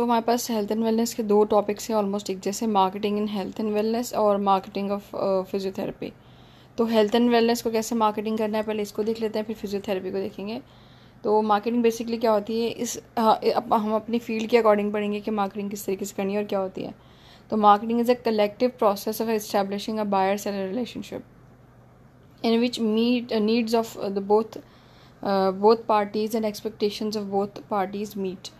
तो हमारे पास health and wellness के दो टॉपिक्स हैं ऑलमोस्ट एक जैसे marketing in health and wellness और मार्केटिंग ऑफ फिजियोथेरेपी तो हेल्थ एंड वेलनेस को कैसे मार्केटिंग करना है पहले इसको देख लेते हैं फिर फिजियोथेरेपी को देखेंगे तो मार्केटिंग बेसिकली क्या होती है इस हाँ, हम अपनी फील्ड के अकॉर्डिंग पढ़ेंगे कि मार्केटिंग किस तरीके से करनी है और क्या होती है तो marketing is a collective process of establishing a buyer seller relationship in which meet needs of the both both parties and expectations of both parties of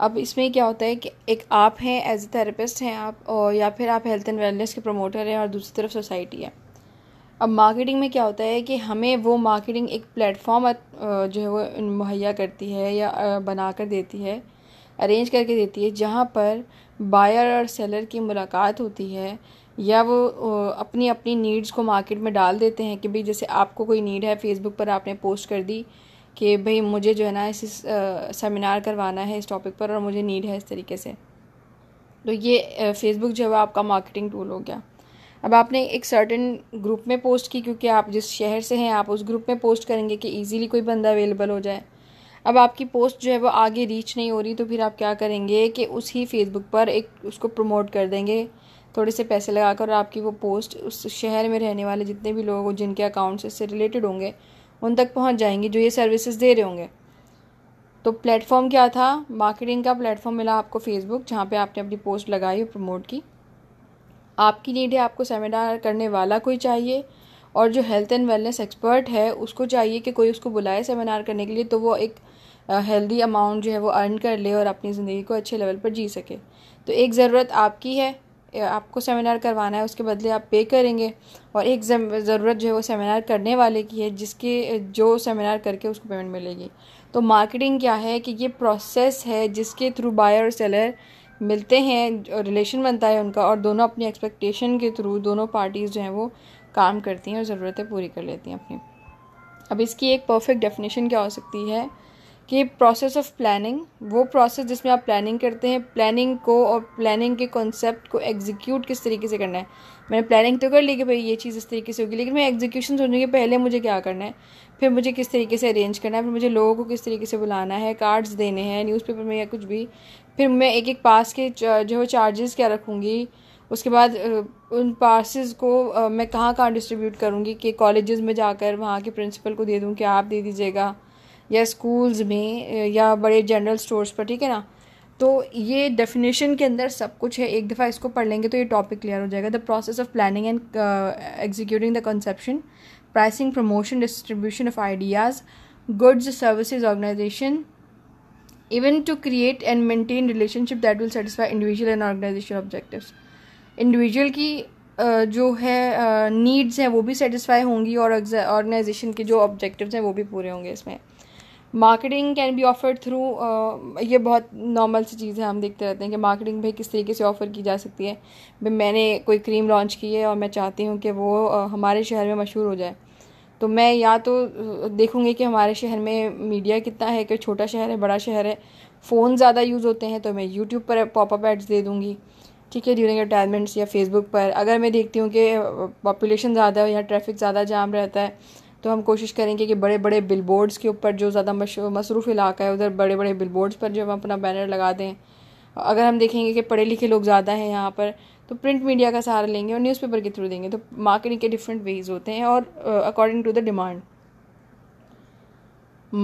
अब इसमें क्या होता है कि एक आप हैं एज ए थेरेपिस्ट हैं आप और या फिर आप हेल्थ एंड वेलनेस के प्रमोटर हैं और दूसरी तरफ सोसाइटी है अब मार्केटिंग में क्या होता है कि हमें वो मार्केटिंग एक प्लेटफॉर्म जो है वो मुहैया करती है या बना कर देती है अरेंज करके देती है जहाँ पर बायर और सेलर की मुलाकात होती है या वो अपनी अपनी नीड्स को मार्केट में डाल देते हैं कि भाई जैसे आपको कोई नीड है फेसबुक पर आपने पोस्ट कर दी कि भाई मुझे जो है ना इस, सेमिनार करवाना है इस टॉपिक पर और मुझे नीड है इस तरीके से तो ये फेसबुक जो है आपका मार्केटिंग टूल हो गया अब आपने एक सर्टेन ग्रुप में पोस्ट की क्योंकि आप जिस शहर से हैं आप उस ग्रुप में पोस्ट करेंगे कि इजीली कोई बंदा अवेलेबल हो जाए अब आपकी पोस्ट जो है वो आगे रीच नहीं हो रही तो फिर आप क्या करेंगे कि उसी फेसबुक पर एक उसको प्रमोट कर देंगे थोड़े से पैसे लगाकर और आपकी वो पोस्ट उस शहर में रहने वाले जितने भी लोग जिनके अकाउंट्स इससे रिलेटेड होंगे उन तक पहुंच जाएंगी जो ये सर्विसेज दे रहे होंगे तो प्लेटफॉर्म क्या था मार्केटिंग का प्लेटफॉर्म मिला आपको फेसबुक जहाँ पे आपने अपनी पोस्ट लगाई और प्रमोट की आपकी नीड है आपको सेमिनार करने वाला कोई चाहिए और जो हेल्थ एंड वेलनेस एक्सपर्ट है उसको चाहिए कि कोई उसको बुलाए सेमिनार करने के लिए तो वो एक हेल्दी अमाउंट जो है वो अर्न कर ले और अपनी ज़िंदगी को अच्छे लेवल पर जी सके तो एक ज़रूरत आपकी है आपको सेमिनार करवाना है उसके बदले आप पे करेंगे और एक ज़रूरत जो है वो सेमिनार करने वाले की है जिसके जो सेमिनार करके उसको पेमेंट मिलेगी तो मार्केटिंग क्या है कि ये प्रोसेस है जिसके थ्रू बायर और सेलर मिलते हैं और रिलेशन बनता है उनका और दोनों अपनी एक्सपेक्टेशन के थ्रू दोनों पार्टीज़ जो हैं वो काम करती हैं और ज़रूरतें पूरी कर लेती हैं अपनी अब इसकी एक परफेक्ट डेफिनेशन क्या हो सकती है कि प्रोसेस ऑफ प्लानिंग वो प्रोसेस जिसमें आप प्लानिंग करते हैं प्लानिंग को और प्लानिंग के कॉन्सेप्ट को एग्जीक्यूट किस तरीके से करना है मैंने प्लानिंग तो कर ली कि भाई ये चीज़ इस तरीके से होगी लेकिन मैं एग्जीक्यूशन सोचने पहले मुझे क्या करना है फिर मुझे किस तरीके से अरेंज करना है फिर मुझे लोगों को किस तरीके से बुलाना है कार्ड्स देने हैं न्यूज़पेपर में या कुछ भी फिर मैं एक एक पास के जो है चार्जेस क्या रखूँगी उसके बाद उन पार्सेज़ को मैं कहाँ कहाँ डिस्ट्रीब्यूट करूँगी कि कॉलेज़ में जाकर वहाँ के प्रिंसिपल को दे दूँ कि आप दे दीजिएगा या स्कूल्स में या बड़े जनरल स्टोर्स पर ठीक है ना तो ये डेफिनेशन के अंदर सब कुछ है एक दफ़ा इसको पढ़ लेंगे तो ये टॉपिक क्लियर हो जाएगा the process of planning and executing the conception pricing promotion distribution of ideas goods services organization even to create and maintain relationship that will satisfy individual and organization objective individual की जो है needs हैं वो भी satisfy होंगी और organisation के जो ऑब्जेक्टिव्स हैं वो भी पूरे होंगे इसमें marketing can be offered through ये बहुत नॉर्मल सी चीज़ है हम देखते रहते हैं कि मार्केटिंग भाई किस तरीके से ऑफ़र की जा सकती है भाई मैंने कोई क्रीम लॉन्च की है और मैं चाहती हूँ कि वो uh, हमारे शहर में मशहूर हो जाए तो मैं या तो uh, देखूँगी कि हमारे शहर में मीडिया कितना है कि छोटा शहर है बड़ा शहर है फ़ोन ज़्यादा यूज़ होते हैं तो मैं यूट्यूब पर पॉपअप एड्स दे दूँगी ठीक है ड्यूरिंग एडवर्टाइजमेंट्स या फेसबुक पर अगर मैं देखती हूँ कि पॉपुलेशन uh, ज़्यादा है या ट्रैफिक ज़्यादा जाम रहता है तो हम कोशिश करेंगे कि बड़े बड़े बिल के ऊपर जो ज़्यादा मसरूफ़ इलाका है उधर बड़े बड़े बिल पर जो हम अपना बैनर लगा दें अगर हम देखेंगे कि पढ़े लिखे लोग ज़्यादा हैं यहाँ पर तो प्रिंट मीडिया का सहारा लेंगे और न्यूज़पेपर के थ्रू देंगे तो मार्केटिंग के डिफरेंट वेज होते हैं और according to the demand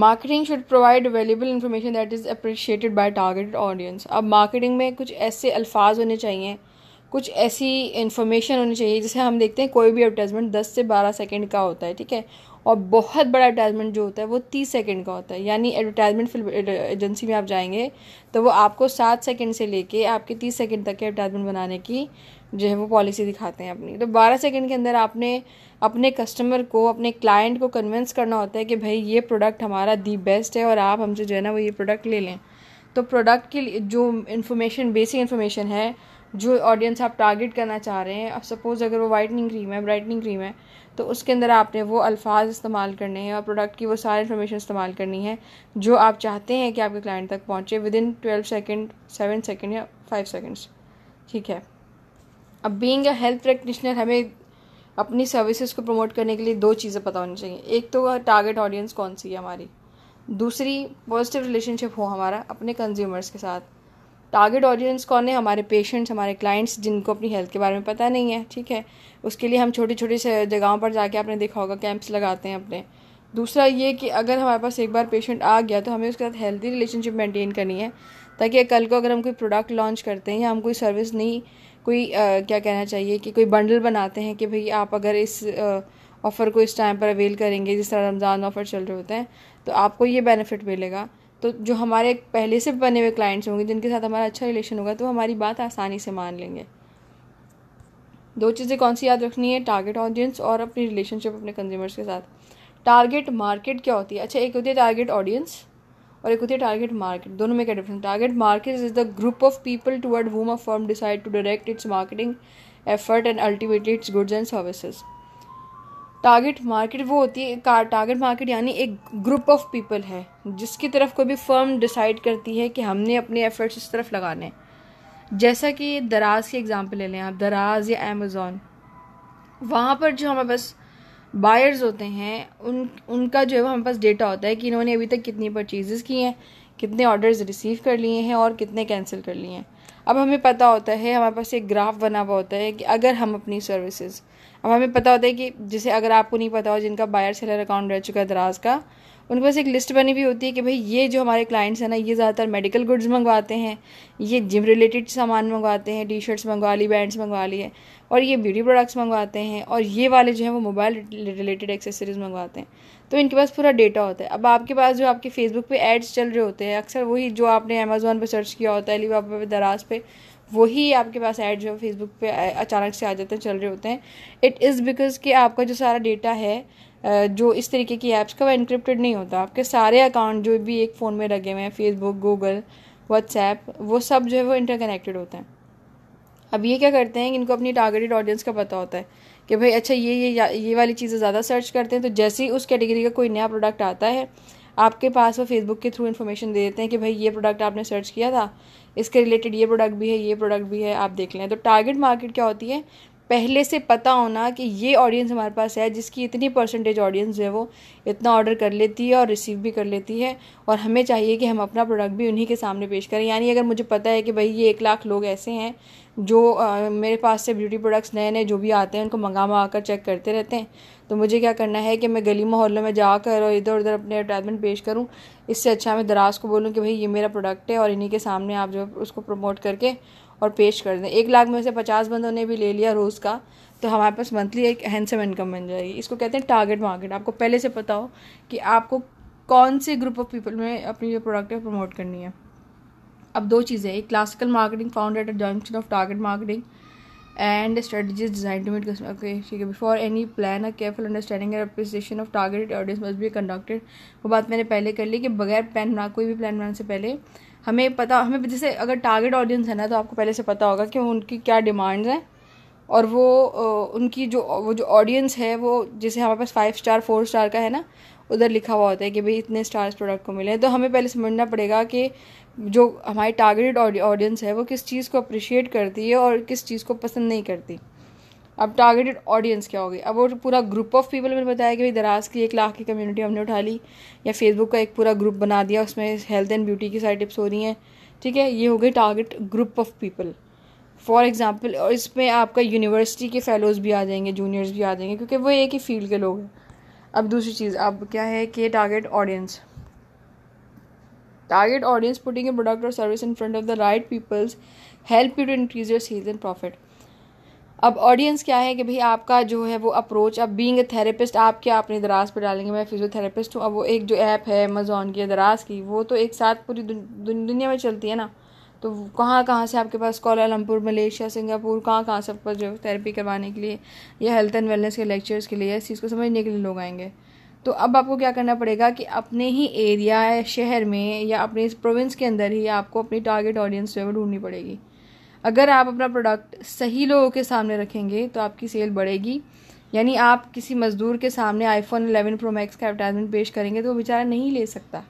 marketing should provide valuable information that is appreciated by targeted audience अब मार्केटिंग में कुछ ऐसे अल्फाज होने चाहिए कुछ ऐसी इन्फॉर्मेशन होनी चाहिए जैसे हम देखते हैं कोई भी एडवर्टाइजमेंट दस से बारह सेकेंड का होता है ठीक है और बहुत बड़ा एडवर्टाइजमेंट जो होता है वो तीस सेकेंड का होता है यानी एडवर्टाइजमेंट फिल्म एजेंसी में आप जाएंगे तो वो आपको सात सेकेंड से लेके आपके तीस सेकेंड तक के एडवर्टाइजमेंट बनाने की जो है वो पॉलिसी दिखाते हैं अपनी तो बारह सेकेंड के अंदर आपने अपने कस्टमर को अपने क्लाइंट को कन्विंस करना होता है कि भाई ये प्रोडक्ट हमारा दी बेस्ट है और आप हमसे जो है ना वो ये प्रोडक्ट ले लें तो प्रोडक्ट के जो इन्फॉर्मेशन बेसिक इन्फॉर्मेशन है जो ऑडियंस आप टारगेट करना चाह रहे हैं अब सपोज़ अगर वो वाइटनिंग क्रीम है ब्राइटनिंग क्रीम है तो उसके अंदर आपने वो अल्फाज इस्तेमाल करने हैं और प्रोडक्ट की वो सारी इन्फॉर्मेशन इस्तेमाल करनी है जो आप चाहते हैं कि आपके क्लाइंट तक पहुँचे within twelve second seven second या फाइव सेकेंड्स ठीक है अब बींग हेल्थ प्रैक्टिशनर हमें अपनी सर्विसेज को प्रमोट करने के लिए दो चीज़ें पता होनी चाहिए एक तो टारगेट ऑडियंस कौन सी है हमारी दूसरी पॉजिटिव रिलेशनशिप हो हमारा अपने कंज्यूमर्स के साथ टारगेट ऑडियंस कौन है हमारे पेशेंट्स हमारे क्लाइंट्स जिनको अपनी हेल्थ के बारे में पता नहीं है ठीक है उसके लिए हम छोटी छोटी जगहों पर जाके आपने देखा होगा कैंप्स लगाते हैं अपने दूसरा ये कि अगर हमारे पास एक बार पेशेंट आ गया तो हमें उसके साथ हेल्दी रिलेशनशिप मेंटेन करनी है ताकि कल को अगर हम कोई प्रोडक्ट लॉन्च करते हैं या हम कोई सर्विस नहीं कोई आ, क्या कहना चाहिए कि कोई बंडल बनाते हैं कि भाई आप अगर इस ऑफ़र को इस टाइम पर अवेल करेंगे जिस तरह रमज़ान ऑफ़र चल रहे होते हैं तो आपको ये बेनिफिट मिलेगा तो जो हमारे पहले से बने हुए क्लाइंट्स होंगे जिनके साथ हमारा अच्छा रिलेशन होगा तो हमारी बात आसानी से मान लेंगे दो चीज़ें कौन सी याद रखनी है टारगेट ऑडियंस और अपनी रिलेशनशिप अपने कंज्यूमर्स के साथ टारगेट मार्केट क्या होती है अच्छा एक होती है टारगेट ऑडियंस और एक होती है टारगेट मार्केट दोनों में क्या difference target market is the group of people toward whom a firm decide to direct its marketing effort and ultimately its goods and services target market वो होती है टारगेट मार्केट यानी एक ग्रुप ऑफ पीपल है जिसकी तरफ कोई भी फर्म डिसाइड करती है कि हमने अपने एफर्ट्स इस तरफ लगाने जैसा कि दराज की एग्ज़ाम्पल ले लें आप दराज या अमेज़ोन वहाँ पर जो हमारे पास बायर्स होते हैं उन उनका जो है हमारे पास डेटा होता है कि इन्होंने अभी तक कितनी परचेज़ की हैं कितने ऑर्डर्स रिसीव कर लिए हैं और कितने कैंसिल कर लिए हैं अब हमें पता होता है हमारे पास एक ग्राफ बना हुआ होता है कि अगर हम अपनी सर्विसेज अब हमें पता होता है कि जैसे अगर आपको नहीं पता हो जिनका बायर सेलर अकाउंट रह चुका है दराज का उनके पास एक लिस्ट बनी हुई होती है कि भाई ये जो हमारे क्लाइंट्स हैं ना ये ज़्यादातर मेडिकल गुड्स मंगवाते हैं ये जिम रिलेटेड सामान मंगवाते हैं टी शर्ट्स मंगवा ली बैंड्स मंगवा ली है और ये ब्यूटी प्रोडक्ट्स मंगवाते हैं और ये वाले जो हैं वो मोबाइल रिलेटेड एक्सेसरीज मंगवाते हैं तो इनके पास पूरा डेटा होता है अब आपके पास जो आपके फेसबुक पे एड्स चल रहे होते हैं अक्सर वही जो आपने अमेज़ोन पे सर्च किया होता है बाबा पे दराज पे वही आपके पास ऐड जो है फेसबुक पे अचानक से आ जाते हैं चल रहे होते हैं इट इज़ बिकॉज कि आपका जो सारा डेटा है जो इस तरीके की ऐप्स का वह इनक्रिप्टेड नहीं होता आपके सारे अकाउंट जो भी एक फ़ोन में लगे हुए हैं फेसबुक गूगल व्हाट्सएप वो सब जो है वो इंटरकनेक्टेड होते हैं अब ये क्या करते हैं इनको अपनी टारगेटेड ऑडियंस का पता होता है कि भाई अच्छा ये ये ये वाली चीज़ें ज़्यादा सर्च करते हैं तो जैसे ही उस कैटेगरी का कोई नया प्रोडक्ट आता है आपके पास वो फेसबुक के थ्रू इन्फॉर्मेशन दे देते हैं कि भाई ये प्रोडक्ट आपने सर्च किया था इसके रिलेटेड ये प्रोडक्ट भी है ये प्रोडक्ट भी है आप देख लें तो टारगेट मार्केट क्या होती है पहले से पता होना कि ये ऑडियंस हमारे पास है जिसकी इतनी परसेंटेज ऑडियंस है वो इतना ऑर्डर कर लेती है और रिसीव भी कर लेती है और हमें चाहिए कि हम अपना प्रोडक्ट भी उन्हीं के सामने पेश करें यानी अगर मुझे पता है कि भाई ये एक लाख लोग ऐसे हैं जो आ, मेरे पास से ब्यूटी प्रोडक्ट्स नए नए जो भी आते हैं उनको मंगा मंगा कर चेक करते रहते हैं तो मुझे क्या करना है कि मैं गली मोहल्लों में जाकर और इधर उधर अपने एडवर्टाइजमेंट पेश करूँ इससे अच्छा मैं दराज को बोलूँ कि भाई ये मेरा प्रोडक्ट है और इन्हीं के सामने आप जो उसको प्रमोट करके और पेश कर दें एक लाख में से पचास बंदों ने भी ले लिया रोज़ का तो हमारे पास मंथली एक हैंडसम इनकम बन जाएगी इसको कहते हैं टारगेट मार्केट आपको पहले से पता हो कि आपको कौन से ग्रुप ऑफ पीपल में अपनी जो प्रोडक्ट है प्रमोट करनी है अब दो चीज़ें एक classical marketing found at junction of target marketing and strategies design to meet customer okay ठीक before any plan a careful understanding and appreciation of targeted audience must be conducted वो बात मैंने पहले कर ली कि बगैर प्लान ना कोई भी प्लान बनाने से पहले हमें पता हमें जैसे अगर टारगेट ऑडियंस है ना तो आपको पहले से पता होगा कि उनकी क्या डिमांड्स हैं और वो उनकी जो वो जो ऑडियंस है वो जैसे हमारे पास फाइव स्टार फोर स्टार का है ना उधर लिखा हुआ होता है कि भाई इतने स्टार्स प्रोडक्ट को मिले तो हमें पहले समझना पड़ेगा कि जो हमारी टारगेटेड ऑडियंस है वो किस चीज़ को अप्रिशिएट करती है और किस चीज़ को पसंद नहीं करती अब टारगेटेड ऑडियंस क्या होगी अब वो पूरा ग्रुप ऑफ पीपल मैंने बताया कि भाई दराज की एक लाख की कम्युनिटी हमने उठा ली या फेसबुक का एक पूरा ग्रुप बना दिया उसमें हेल्थ एंड ब्यूटी की सारी टिप्स हो रही हैं ठीक है ये हो गई target group of people for example और इसमें आपका यूनिवर्सिटी के फेलोज़ भी आ जाएंगे जूनियर्स भी आ जाएंगे क्योंकि वो एक ही फील्ड के लोग हैं अब दूसरी चीज़ अब क्या है कि target audience target audience putting a product और service in front of the right peoples help you to increase your sales and profit अब ऑडियंस क्या है कि भाई आपका जो है वो अप्रोच अब बीइंग ए थेरेपिस्ट आप क्या अपनी दराज पर डालेंगे मैं फिजियोथेरेपिस्ट हूँ अब वो एक जो ऐप है अमेजोन की दराज की वो तो एक साथ पूरी दुन, दुन, दुनिया में चलती है ना तो कहाँ कहाँ से आपके पास कोलालमपुर मलेशिया सिंगापुर कहाँ कहाँ से आपके पास जो थेरेपी करवाने के लिए या हेल्थ एंड वेलनेस के लेक्चर्स के लिए इस चीज़ को समझने के लिए लोग आएंगे तो अब आपको क्या करना पड़ेगा कि अपने ही एरिया शहर में या अपने इस प्रोविंस के अंदर ही आपको अपनी टारगेट ऑडियंस जो है वो ढूंढनी पड़ेगी अगर आप अपना प्रोडक्ट सही लोगों के सामने रखेंगे तो आपकी सेल बढ़ेगी यानी आप किसी मज़दूर के सामने आईफोन एलेवन प्रो मैक्स का एडवर्टाइजमेंट पेश करेंगे तो वो बेचारा नहीं ले सकता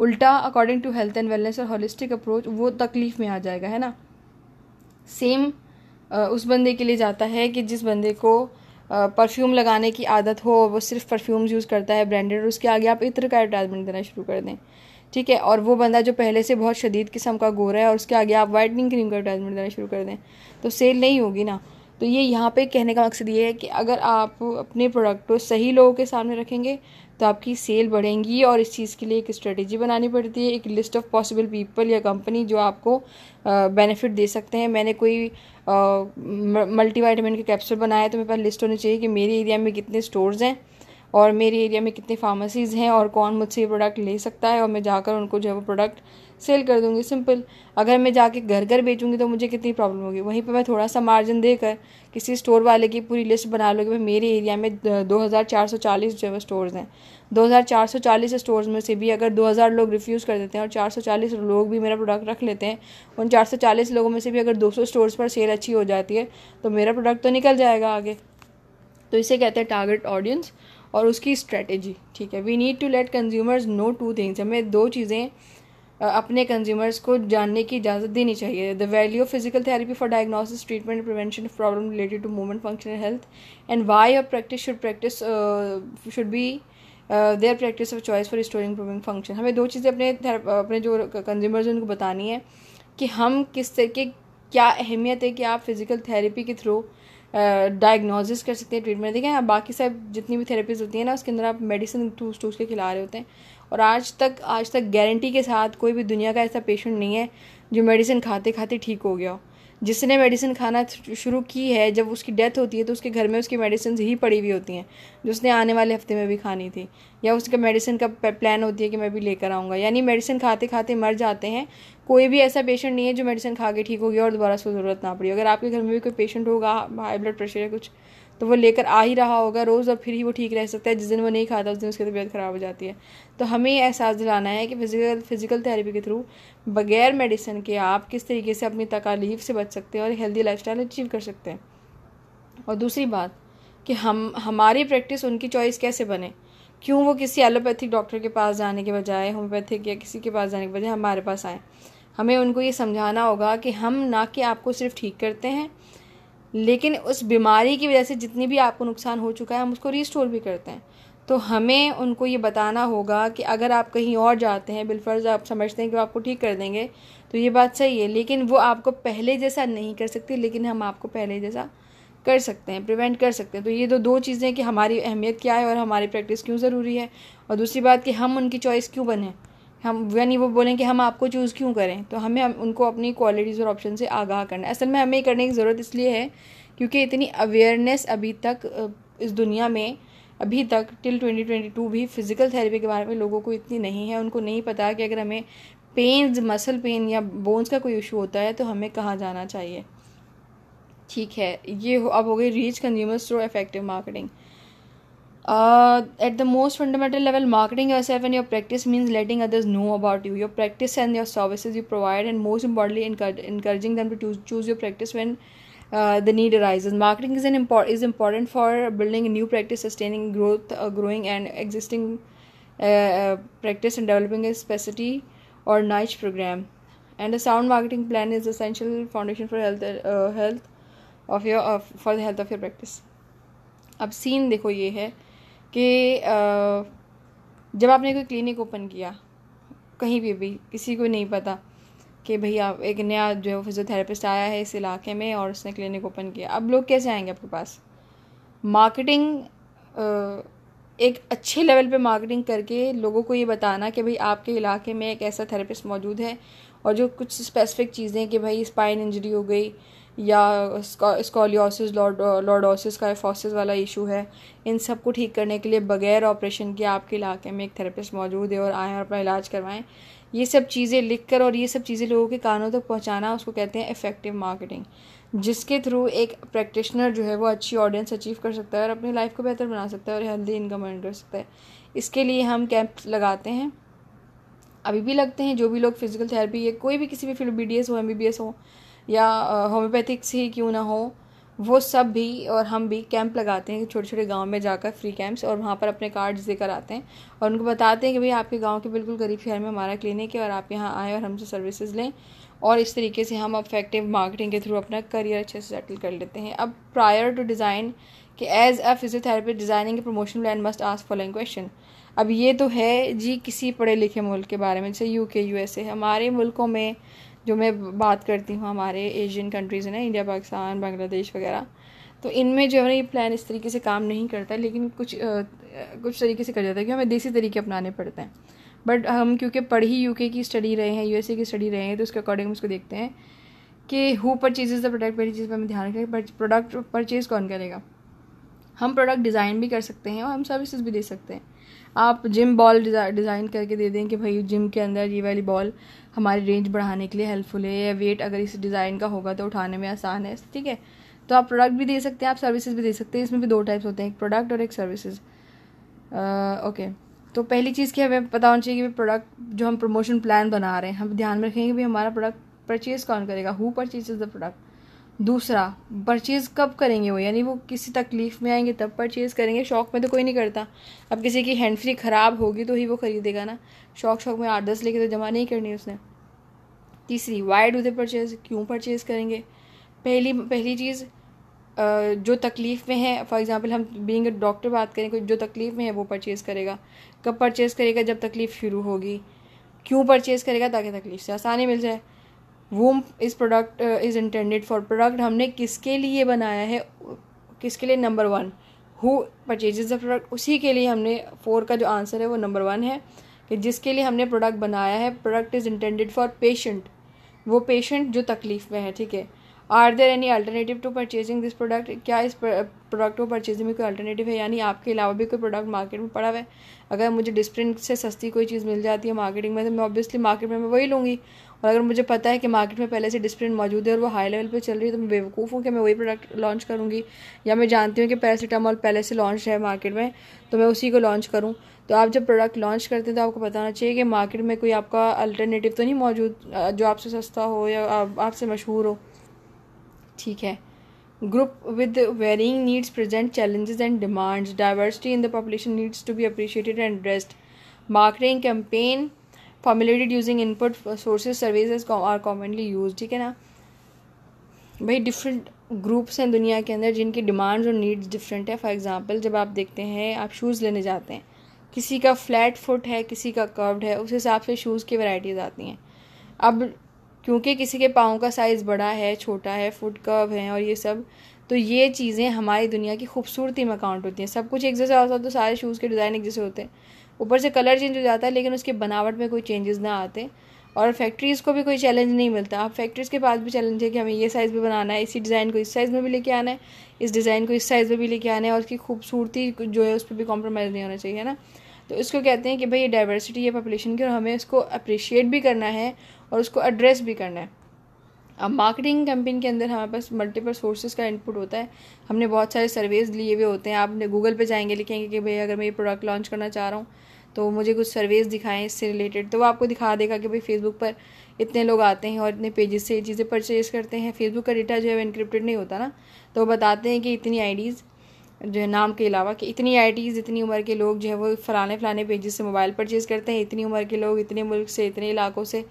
उल्टा according to health and wellness और होलिस्टिक अप्रोच वो तकलीफ़ में आ जाएगा है ना सेम उस बंदे के लिए जाता है कि जिस बंदे को परफ्यूम लगाने की आदत हो वो सिर्फ परफ्यूम्स यूज़ करता है ब्रांडेड और उसके आगे आप इत्र का एडवर्टाइजमेंट देना शुरू कर दें ठीक है और वो बंदा जो पहले से बहुत शदीद किस्म का गोरा है और उसके आगे आप वाइटनिंग क्रीम का एडवर्टाइजमेंट देना शुरू कर दें तो सेल नहीं होगी ना तो ये यहाँ पे कहने का मकसद ये है कि अगर आप अपने प्रोडक्ट को सही लोगों के सामने रखेंगे तो आपकी सेल बढ़ेंगी और इस चीज़ के लिए एक स्ट्रेटजी बनानी पड़ती है एक लिस्ट ऑफ पॉसिबल पीपल या कंपनी जो आपको बेनिफिट दे सकते हैं मैंने कोई मल्टीवाइटामिन के कैप्सूल बनाया तो मेरे पास लिस्ट होनी चाहिए कि मेरे एरिया में कितने स्टोर्स हैं और मेरे एरिया में कितने फार्मेसीज़ हैं और कौन मुझसे ये प्रोडक्ट ले सकता है और मैं जाकर उनको जो है वो प्रोडक्ट सेल कर दूँगी सिंपल अगर मैं जाके घर घर बेचूँगी तो मुझे कितनी प्रॉब्लम होगी वहीं पर मैं थोड़ा सा मार्जिन देकर किसी स्टोर वाले की पूरी लिस्ट बना लूँगी भाई मेरे एरिया में दो हज़ार चार सौ चालीस जो है वो हैं दो हज़ार चार सौ चालीस में से भी अगर दो हज़ार लोग रिफ्यूज़ कर देते हैं और चार सौ चालीस लोग भी मेरा प्रोडक्ट रख लेते हैं उन चार सौ चालीस लोगों में से भी अगर दो सौ स्टोर्स पर सेल अच्छी हो जाती है तो मेरा प्रोडक्ट तो निकल जाएगा आगे तो इसे कहते हैं टारगेट ऑडियंस और उसकी स्ट्रेटजी ठीक है we need to let consumers know two things हमें दो चीज़ें अपने कंज्यूमर्स को जानने की इजाज़त देनी चाहिए the value of physical therapy for diagnosis treatment prevention problem related to movement and health and why are practice should practice should be their practice of choice for restoring improving function हमें दो चीज़ें अपने अपने जो consumers हैं उनको बतानी है कि हम किस तरह के क्या अहमियत है कि आप फिज़िकल थेरेपी के थ्रू डायग्नोसिस कर सकते हैं ट्रीटमेंट देखें बाकी सब जितनी भी थेरेपीज होती हैं ना उसके अंदर आप मेडिसिन टूस टूस के खिला रहे होते हैं और आज तक आज तक गारंटी के साथ कोई भी दुनिया का ऐसा पेशेंट नहीं है जो मेडिसिन खाते खाते ठीक हो गया हो जिसने मेडिसिन खाना शुरू की है जब उसकी डेथ होती है तो उसके घर में उसकी मेडिसिन ही पड़ी हुई होती हैं जो उसने आने वाले हफ्ते में भी खानी थी या उसका मेडिसिन का प्लान होती है कि मैं भी लेकर आऊँगा यानी मेडिसिन खाते खाते मर जाते हैं कोई भी ऐसा पेशेंट नहीं है जो मेडिसिन खा के ठीक होगी और दोबारा उसको ज़रूरत ना पड़ी अगर आपके घर में भी कोई पेशेंट होगा हाई ब्लड प्रेशर या कुछ तो वो लेकर आ ही रहा होगा रोज़ और फिर ही वो ठीक रह सकता है जिस दिन वो नहीं खाता उस दिन उसकी तबीयत ख़राब हो जाती है तो हमें एहसास दिलाना है कि फिज़िकल फिज़िकल थेरेपी के थ्रू बगैर मेडिसिन के आप किस तरीके से अपनी तकालीफ से बच सकते हैं और हेल्दी लाइफ अचीव कर सकते हैं और दूसरी बात कि हम हमारी प्रैक्टिस उनकी चॉइस कैसे बने क्यों वो किसी एलोपैथिक डॉक्टर के पास जाने के बजाय होम्योपैथिक या किसी के पास जाने के बजाय हमारे पास आएँ हमें उनको ये समझाना होगा कि हम ना कि आपको सिर्फ ठीक करते हैं लेकिन उस बीमारी की वजह से जितनी भी आपको नुकसान हो चुका है हम उसको रिस्टोर भी करते हैं तो हमें उनको ये बताना होगा कि अगर आप कहीं और जाते हैं बिलफर्ज आप समझते हैं कि वो आपको ठीक कर देंगे तो ये बात सही है लेकिन वो आपको पहले जैसा नहीं कर सकती लेकिन हम आपको पहले जैसा कर सकते हैं प्रिवेंट कर सकते हैं तो ये तो दो चीज़ें कि हमारी अहमियत क्या है और हमारी प्रैक्टिस क्यों ज़रूरी है और दूसरी बात कि हम उनकी चॉइस क्यों बने हम यानी वो बोलें कि हम आपको चूज़ क्यों करें तो हमें उनको अपनी क्वालिटीज़ और ऑप्शन से आगाह करना है असल में हमें करने की ज़रूरत इसलिए है क्योंकि इतनी अवेयरनेस अभी तक इस दुनिया में अभी तक टिल 2022 भी फ़िज़िकल थेरेपी के बारे में लोगों को इतनी नहीं है उनको नहीं पता कि अगर हमें पेन मसल पेन या बोन्स का कोई इशू होता है तो हमें कहाँ जाना चाहिए ठीक है ये अब हो गई reach consumers through effective marketing Uh, at the most fundamental level, marketing yourself and your practice means letting others know about you, your practice and your services you provide, and most importantly, encourage, encouraging them to choose, choose your practice when uh, the need arises. Marketing is an import, is important for building a new practice, sustaining growth, uh, growing and existing uh, practice, and developing a specialty or niche program. And a sound marketing plan is essential foundation for health uh, health of your uh, for the health of your practice. अब scene देखो ये है कि जब आपने कोई clinic open किया कहीं भी भी किसी को नहीं पता कि भैया एक नया जो है फिजियोथेरेपिस्ट आया है इस इलाके में और उसने क्लिनिक ओपन किया अब लोग कैसे आएंगे आपके पास मार्केटिंग एक अच्छे लेवल पे मार्केटिंग करके लोगों को ये बताना कि भाई आपके इलाके में एक ऐसा थेरेपिस्ट मौजूद है और जो कुछ स्पेसिफिक चीज़ें कि भाई स्पाइन इंजरी हो गई या स्कॉलियोसिस लॉर्डोसिस काइफोसिस वाला इशू है इन सब को ठीक करने के लिए बगैर ऑपरेशन के आपके इलाके में एक थेरेपिस्ट मौजूद है और आएँ और अपना इलाज करवाएं ये सब चीज़ें लिख कर और ये सब चीज़ें लोगों के कानों तक पहुँचाना उसको कहते हैं इफ़ेक्टिव मार्केटिंग जिसके थ्रू एक प्रैक्टिशनर जो है वो अच्छी ऑडियंस अचीव कर सकता है और अपनी लाइफ को बेहतर बना सकता है और हेल्दी इनकम अर्न कर सकता है इसके लिए हम कैंप लगाते हैं अभी भी लगते हैं जो भी लोग फिजिकल थेरेपी या कोई भी किसी भी फील्ड बी डी एस हो एम बी बी एस हो या होम्योपैथिक्स ही क्यों ना हो वो सब भी और हम भी कैंप लगाते हैं छोटे छोटे गांव में जाकर फ्री कैंप्स और वहाँ पर अपने कार्ड्स देकर आते हैं और उनको बताते हैं कि भाई आपके गांव के बिल्कुल गरीब शहर में हमारा क्लिनिक है और आप यहाँ आएँ और हमसे सर्विसेज लें और इस तरीके से हम अफेक्टिव मार्केटिंग के थ्रू अपना करियर अच्छे से सेटल कर लेते हैं अब प्रायर टू डिज़ाइन कि as a physiotherapist designing promotion plan must ask following question अब ये तो है जी किसी पढ़े लिखे मुल्क के बारे में जैसे यू के यू एस ए हमारे मुल्कों में जो मैं बात करती हूँ हमारे एशियन कंट्रीज़ हैं ना इंडिया पाकिस्तान बांग्लादेश वगैरह तो इनमें जो है ना ये प्लान इस तरीके से काम नहीं करता लेकिन कुछ आ, कुछ तरीके से कर जाता है क्योंकि हमें देसी तरीके अपनाने पड़ते हैं बट हम क्योंकि पढ़ ही यूके की स्टडी रहे हैं यूएसए की स्टडी रहे हैं तो उसके अकॉर्डिंग हम उसको देखते हैं कि हु परचेजेज द प्रोडक्ट पहली चीज़ पर हमें ध्यान रखें प्रोडक्ट परचेज़ कौन करेगा हम प्रोडक्ट डिज़ाइन भी कर सकते हैं और हम सर्विसेज भी दे सकते हैं आप जिम बॉल डिज़ाइन करके दे दें कि भाई जिम के अंदर ये वाली बॉल हमारी रेंज बढ़ाने के लिए हेल्पफुल है या वेट अगर इस डिज़ाइन का होगा तो उठाने में आसान है ठीक है तो आप प्रोडक्ट भी दे सकते हैं आप सर्विसेज भी दे सकते हैं इसमें भी दो टाइप्स होते हैं एक प्रोडक्ट और एक सर्विसेज ओके uh, तो पहली चीज़ की हमें पता होना चाहिए कि प्रोडक्ट जो हम प्रमोशन प्लान बना रहे हैं हम ध्यान में रखेंगे भी हमारा प्रोडक्ट परचेज़ कौन करेगा हु परचेज द प्रोडक्ट दूसरा परचेज़ कब करेंगे वो यानी वो किसी तकलीफ़ में आएंगे तब परचेज़ करेंगे शौक में तो कोई नहीं करता अब किसी की हैंड फ्री ख़राब होगी तो ही वो ख़रीदेगा ना शौक शौक में आठ दस लेके तो जमा नहीं करनी उसने तीसरी वाई डू दे परचेज़ क्यों परचेज़ करेंगे पहली पहली चीज़ जो तकलीफ़ में है फॉर एग्ज़ाम्पल हम बींग डॉक्टर बात करें कोई जो तकलीफ़ में है वो परचेज़ करेगा कब परचेज़ करेगा जब तकलीफ़ शुरू होगी क्यों परचेज़ करेगा ताकि तकलीफ़ से आसानी मिल जाए whom this product is intended for product हमने किसके लिए बनाया है किसके लिए number one who purchase the product उसी के लिए हमने फोर का जो आंसर है वो नंबर वन है कि जिसके लिए हमने प्रोडक्ट बनाया है product is intended for patient वो पेशेंट जो तकलीफ़ में है ठीक है are there any alternative to purchasing this product क्या इस प्रोडक्ट को परचेजिंग में कोई अल्टरनेटिव है यानी आपके अलावा भी कोई प्रोडक्ट मार्केट में पड़ा हुआ है अगर मुझे डिस्प्रिंट से सस्ती कोई चीज़ मिल जाती है मार्केटिंग में तो मैं ऑब्वियसली मार्केट में मैं वही लूँगी और अगर मुझे पता है कि मार्केट में पहले से डिस्प्रिन मौजूद है और वो हाई लेवल पर चल रही है तो मैं बेवकूफ़ हूँ कि मैं वही प्रोडक्ट लॉन्च करूँगी या मैं जानती हूँ कि पैरासीटामॉल पहले से लॉन्च है मार्केट में तो मैं उसी को लॉन्च करूँ तो आप जब प्रोडक्ट लॉन्च करते हैं तो आपको पता होना चाहिए कि मार्केट में कोई आपका अल्टरनेटिव तो नहीं मौजूद जो आपसे सस्ता हो या आपसे मशहूर हो ठीक है group with varying needs present challenges and demands diversity in the population needs to be appreciated and addressed marketing campaign formulated using input sources services are commonly use ठीक है ना भाई डिफरेंट ग्रुप्स हैं दुनिया के अंदर जिनकी डिमांड्स और नीड्स डिफरेंट है फॉर एग्ज़ाम्पल जब आप देखते हैं आप शूज़ लेने जाते हैं किसी का फ्लैट फुट है किसी का कर्व्ड है उस हिसाब से शूज़ की वैरायटीज़ आती हैं अब क्योंकि किसी के पाँव का साइज़ बड़ा है छोटा है फुट कर्व है और ये सब तो ये चीज़ें हमारी दुनिया की खूबसूरती में काउंट होती हैं सब कुछ एक जैसा होता है तो सारे शूज़ के डिज़ाइन एक जैसे होते हैं ऊपर से कलर चेंज हो जाता है लेकिन उसके बनावट में कोई चेंजेस ना आते और फैक्ट्रीज़ को भी कोई चैलेंज नहीं मिलता अब फैक्ट्रीज़ के पास भी चैलेंज है कि हमें ये साइज़ में बनाना है इसी डिज़ाइन को इस साइज़ में भी लेके आना है इस डिज़ाइन को इस साइज़ में भी लेके आना है और उसकी खूबसूरती जो है उस पर भी कॉम्प्रोमाइज़ नहीं होना चाहिए है ना तो इसको कहते हैं कि भाई ये डाइवर्सिटी है पॉपुलेशन की और हमें इसको अप्रिशिएट भी करना है और उसको एड्रेस भी करना है अब मार्केटिंग कैंपेन के अंदर हमारे पास मल्टीपल सोर्सेज का इनपुट होता है हमने बहुत सारे सर्वेज लिए हुए होते हैं आप गूगल पे जाएंगे लिखेंगे कि भाई अगर मैं ये प्रोडक्ट लॉन्च करना चाह रहा हूँ तो मुझे कुछ सर्वेज दिखाएं इससे रिलेटेड तो वो आपको दिखा देगा कि भाई फेसबुक पर इतने लोग आते हैं और इतने पेजेस से ये चीज़ें परचेज करते हैं फेसबुक का डेटा जो है इनक्रिप्टेड नहीं होता ना तो वो बताते हैं कि इतनी आई जो है नाम के अलावा कि इतनी डीज इतनी उम्र के लोग जो है वो फलाने फलाने पेजेस से मोबाइल परचेज़ करते हैं इतनी उम्र के लोग इतने मुल्क से इतने इलाकों से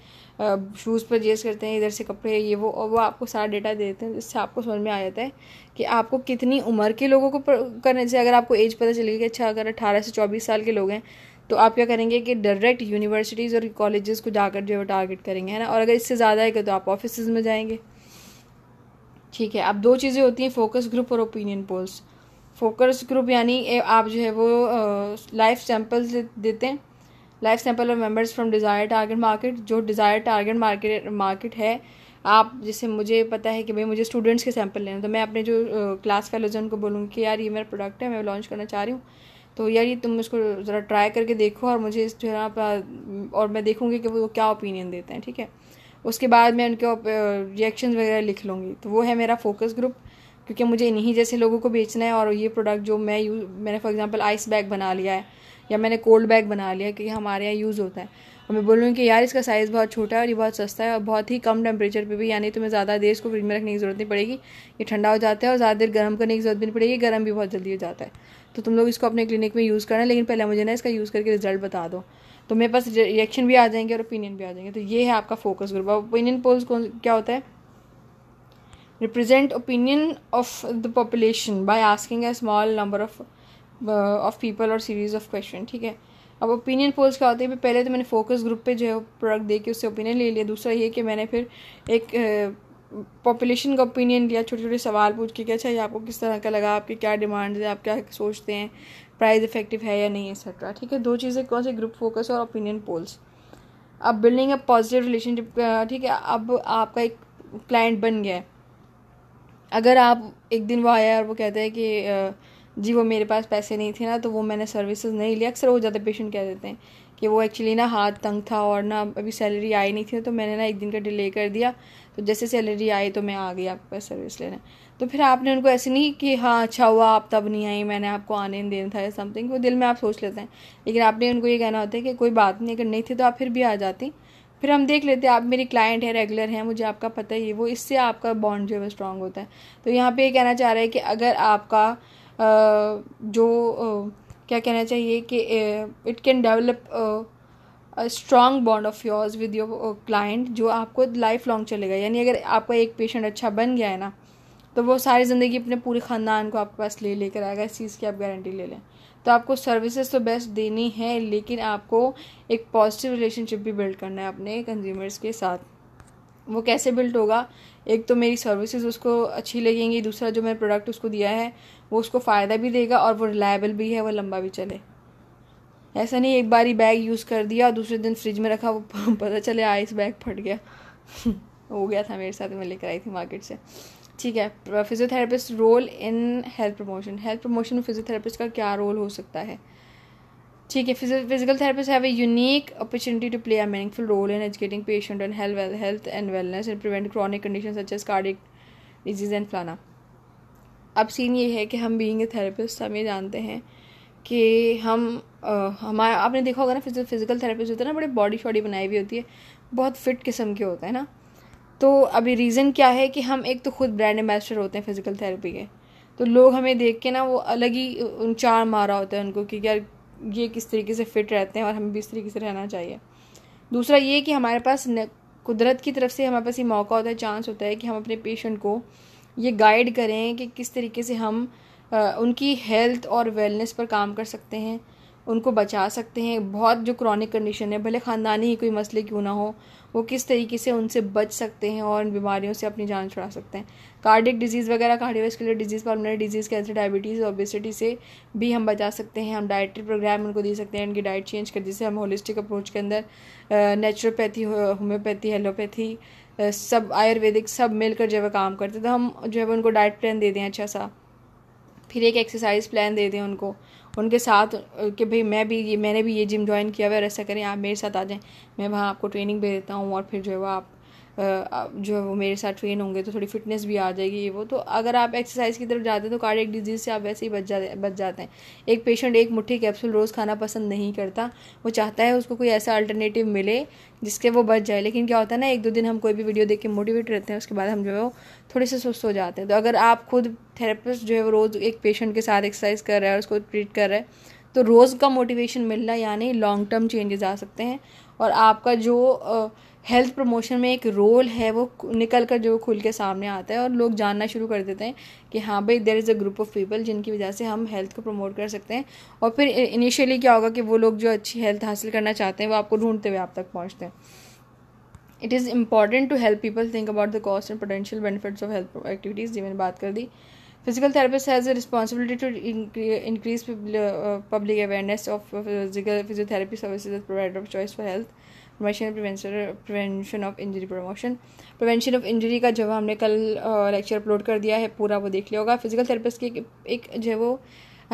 शूज़ परचेज़ करते हैं इधर से कपड़े ये वो और वो आपको सारा डेटा दे देते हैं जिससे आपको समझ में आ जाता है कि आपको कितनी उम्र के लोगों को करने से अगर आपको एज पता चलेगी कि अच्छा अगर अठारह से चौबीस साल के लोग हैं तो आप क्या करेंगे कि डायरेक्ट यूनिवर्सिटीज़ और कॉलेजेस को जाकर जो है टारगेट करेंगे है ना और अगर इससे ज़्यादा है तो आप ऑफिस में जाएंगे ठीक है अब दो चीज़ें होती हैं फोकस ग्रुप और ओपिनियन पोल्स फोकस ग्रुप यानी आप जो है वो लाइफ सैम्पल्स देते हैं लाइफ सैंपल और members from desire target market जो डिज़ायर टारगेट मार्केट मार्केट है आप जैसे मुझे पता है कि भाई मुझे स्टूडेंट्स के सैंपल लेना तो मैं अपने जो क्लास फेलोज उनको बोलूँगी कि यार ये मेरा प्रोडक्ट है मैं लॉन्च करना चाह रही हूँ तो यार ये तुम इसको ज़रा ट्राई करके देखो और मुझे जो है ना और मैं देखूँगी कि वो क्या ओपिनियन देते हैं ठीक है उसके बाद मैं उनके रिएक्शन वगैरह लिख लूँगी तो वो है मेरा फोकस ग्रुप क्योंकि मुझे इन्हीं जैसे लोगों को बेचना है और ये प्रोडक्ट जो मैं यूज मैंने फॉर एग्जांपल आइस बैग बना लिया है या मैंने कोल्ड बैग बना लिया कि हमारे यहाँ यूज़ होता है और मैं बोलूँ कि यार इसका साइज़ बहुत छोटा है और ये बहुत सस्ता है और बहुत ही कम टेम्परेचर पे भी यानी तुम्हें ज़्यादा देर इसको फ्रिज में रखने की ज़रूरत नहीं पड़ेगी ये ठंडा हो जाता है और ज़्यादा देर गर्म करने की ज़रूरत नहीं पड़ेगी गर्म भी बहुत जल्दी हो जाता है तो तुम लोग इसको अपने क्लिनिक में यूज़ करना लेकिन पहले मुझे ना इसका यूज़ करके रिजल्ट बता दो तो मेरे पास रिएक्शन भी आ जाएंगे और ओपिनियन भी आ जाएंगे तो ये है आपका फोकस ग्रुप अब ओपिनियन पोल्स कौन क्या होता है represent opinion of the population by asking a small number of of people और सीरीज़ ऑफ क्वेश्चन ठीक है अब ओपिनियन पोल्स क्या होते हैं पहले तो मैंने फोकस ग्रुप पे जो है प्रोडक्ट दे के उससे ओपिनियन ले लिया दूसरा ये कि मैंने फिर एक पॉपुलेशन uh, का ओपिनियन लिया छोटे छोटे सवाल पूछ के कि अच्छा ये आपको किस तरह का लगा आपके क्या डिमांड है आप क्या सोचते हैं प्राइस इफेक्टिव है या नहीं एक्सेट्रा ठीक है दो चीज़ें कौन सी ग्रुप फोकस और ओपिनियन पोल्स अब बिल्डिंग अ पॉजिटिव रिलेशनशिप ठीक है अब आपका एक क्लाइंट बन गया है अगर आप एक दिन वो आया और वो कहते हैं कि uh, जी वो मेरे पास पैसे नहीं थे ना तो वो मैंने सर्विसेज नहीं लिया अक्सर वो ज़्यादा पेशेंट कह देते हैं कि वो एक्चुअली ना हाथ तंग था और ना अभी सैलरी आई नहीं थी तो मैंने ना एक दिन का डिले कर दिया तो जैसे सैलरी आई तो मैं आ गई आपके पास सर्विस लेने तो फिर आपने उनको ऐसे नहीं कि हाँ अच्छा हुआ आप तब नहीं आई मैंने आपको आने देना था या समथिंग वो दिल में आप सोच लेते हैं लेकिन आपने उनको ये कहना होता है कि कोई बात नहीं अगर नहीं थी तो आप फिर भी आ जाती फिर हम देख लेते हैं आप मेरी क्लाइंट है रेगुलर हैं मुझे आपका पता ही है वो इससे आपका बॉन्ड जो है वो स्ट्रांग होता है तो यहाँ पे ये कहना चाह रहा है कि अगर आपका जो क्या कहना चाहिए कि it can develop strong bond of yours with your client जो आपको लाइफ लॉन्ग चलेगा यानी अगर आपका एक पेशेंट अच्छा बन गया है ना तो वो सारी ज़िंदगी अपने पूरे ख़ानदान को आपके पास ले लेकर आएगा इस चीज़ की आप गारंटी ले लें तो आपको सर्विसेज तो बेस्ट देनी है लेकिन आपको एक पॉजिटिव रिलेशनशिप भी बिल्ड करना है अपने कंज्यूमर्स के साथ वो कैसे बिल्ट होगा एक तो मेरी सर्विसेज उसको अच्छी लगेंगी दूसरा जो मैंने प्रोडक्ट उसको दिया है वो उसको फ़ायदा भी देगा और वो रिलायबल भी है वो लंबा भी चले ऐसा नहीं एक बार ही बैग यूज़ कर दिया और दूसरे दिन फ्रिज में रखा वो पता चले आइस बैग फट गया हो गया था मेरे साथ मैं लेकर आई थी मार्केट से ठीक है physiotherapist role in health promotion health promotion में फिजियोथेरापिस्ट का क्या रोल हो सकता है ठीक है physical therapist have a unique opportunity to play a meaningful role in educating patient and health and wellness and prevent chronic condition such as cardiac disease and फलाना अब सीन ये है कि हम बीइंग ए थेरेपिस्ट हम ये जानते हैं कि हम हमारा आपने देखा होगा ना फिजिकल फिजिकल थेरेपिस्ट होते हैं ना बड़े बॉडी शॉडी बनाई हुई होती है बहुत फिट किस्म के होते हैं ना तो अभी रीज़न क्या है कि हम एक तो खुद ब्रांड एम्बेसडर होते हैं फिजिकल थेरेपी के तो लोग हमें देख के ना वो अलग ही उन चार मारा होता है उनको कि यार ये किस तरीके से फिट रहते हैं और हमें भी इस तरीके से रहना चाहिए दूसरा ये कि हमारे पास कुदरत की तरफ से हमारे पास ये मौका होता है चांस होता है कि हम अपने पेशेंट को ये गाइड करें कि किस तरीके से हम उनकी हेल्थ और वेलनेस पर काम कर सकते हैं उनको बचा सकते हैं बहुत जो क्रॉनिक कंडीशन है भले ख़ानदानी ही कोई मसले क्यों ना हो वो किस तरीके से उनसे बच सकते हैं और इन बीमारियों से अपनी जान छुड़ा सकते हैं कार्डिक डिजीज़ वगैरह cardiovascular disease pulmonary disease cancer diabetes और ओबेसिटी से भी हम बचा सकते हैं हम डाइटरी प्रोग्राम उनको दे सकते हैं उनकी डाइट चेंज कर जिससे हम होलिस्टिक अप्रोच के अंदर नेचुरोपैथी होम्योपैथी एलोपैथी सब आयुर्वेदिक सब मिलकर जो है काम करते तो हम जो है उनको डाइट प्लान दे दें अच्छा सा फिर एक एक्सरसाइज प्लान दे दें उनको उनके साथ कि भाई मैं भी ये मैंने भी ये जिम ज्वाइन किया हुआ है ऐसा करें आप मेरे साथ आ जाएं मैं वहाँ आपको ट्रेनिंग दे देता हूँ और फिर जो है वो आप जो है वो मेरे साथ ट्रेन होंगे तो थोड़ी फिटनेस भी आ जाएगी ये वो तो अगर आप एक्सरसाइज की तरफ जाते हैं तो कार्डिक डिजीज़ से आप वैसे ही बच जाते बच जाते हैं एक पेशेंट एक मुट्ठी कैप्सूल रोज़ खाना पसंद नहीं करता वो चाहता है उसको कोई ऐसा अल्टरनेटिव मिले जिसके वो बच जाए लेकिन क्या होता है ना एक दो दिन हम कोई भी वीडियो देख के मोटिवेट रहते हैं उसके बाद हम जो है वो थोड़े से सुस्त हो जाते हैं तो अगर आप खुद थेरेपिस्ट जो है वो रोज़ एक पेशेंट के साथ एक्सरसाइज कर रहा है उसको ट्रीट कर रहा है तो रोज़ का मोटिवेशन मिलना यानी लॉन्ग टर्म चेंजेस आ सकते हैं और आपका जो हेल्थ प्रमोशन में एक रोल है वो निकल कर जो खुल के सामने आता है और लोग जानना शुरू कर देते हैं कि हाँ भाई there is a group of people जिनकी वजह से हम हेल्थ को प्रमोट कर सकते हैं और फिर इनिशियली क्या होगा कि वो लोग जो अच्छी हेल्थ हासिल करना चाहते हैं वो आपको ढूंढते हुए आप तक पहुँचते हैं it is important to help people think about the cost and potential benefits of health activities जी मैंने बात कर दी physical therapist has responsibility to to public awareness of physical physical physiotherapy provider as provider of choice promotion prevention of injury promotion prevention of injury का जो हमने कल lecture upload कर दिया है पूरा वो देख लिया होगा फिजिकल थेरेपिस्ट की एक, एक जो वो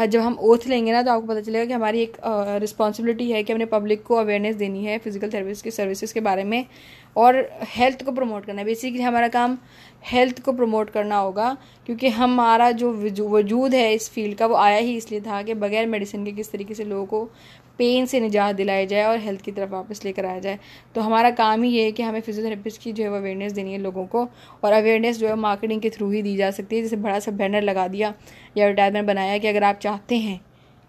जब हम ओथ लेंगे ना तो आपको पता चलेगा कि हमारी एक रिस्पॉन्सिबिलिटी है कि हमने पब्लिक को अवेयरनेस देनी है फिजिकल थेरेपिस्ट की सर्विसेज के बारे में और हेल्थ को प्रमोट करना है बेसिकली हमारा काम हेल्थ को प्रमोट करना होगा क्योंकि हमारा जो वजूद है इस फील्ड का वो आया ही इसलिए था कि बगैर मेडिसिन के किस तरीके से लोगों को पेन से निजात दिलाई जाए और हेल्थ की तरफ वापस लेकर आया जाए तो हमारा काम ही ये है कि हमें फिजियोथेरेपिस्ट की जो है वो अवेयरनेस देनी है लोगों को और अवेयरनेस जो है मार्केटिंग के थ्रू ही दी जा सकती है जैसे बड़ा सा बैनर लगा दिया या एडवर्टाइजमेंट बनाया कि अगर आप चाहते हैं